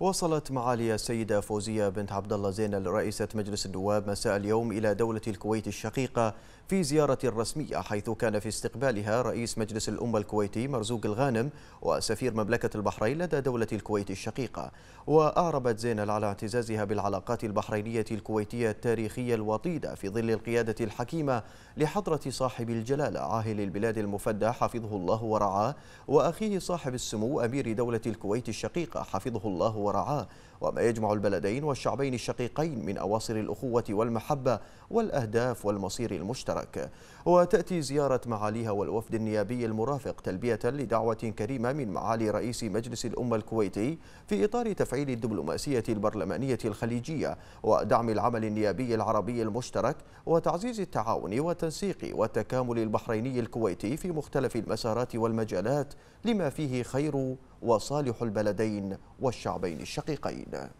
وصلت معالي السيدة فوزية بنت عبد الله زينل رئيسة مجلس النواب مساء اليوم إلى دولة الكويت الشقيقة في زيارة رسمية حيث كان في استقبالها رئيس مجلس الأمة الكويتي مرزوق الغانم وسفير مملكة البحرين لدى دولة الكويت الشقيقة وأعربت زينل على اعتزازها بالعلاقات البحرينية الكويتية التاريخية الوطيدة في ظل القيادة الحكيمة لحضرة صاحب الجلالة عاهل البلاد المفدى حفظه الله ورعاه وأخيه صاحب السمو أمير دولة الكويت الشقيقة حفظه الله ورعاه ورعاه وما يجمع البلدين والشعبين الشقيقين من أواصر الأخوة والمحبة والأهداف والمصير المشترك وتأتي زيارة معاليها والوفد النيابي المرافق تلبية لدعوة كريمة من معالي رئيس مجلس الأمة الكويتي في إطار تفعيل الدبلوماسية البرلمانية الخليجية ودعم العمل النيابي العربي المشترك وتعزيز التعاون والتنسيق والتكامل البحريني الكويتي في مختلف المسارات والمجالات لما فيه خير وصالح البلدين والشعبين الشقيقين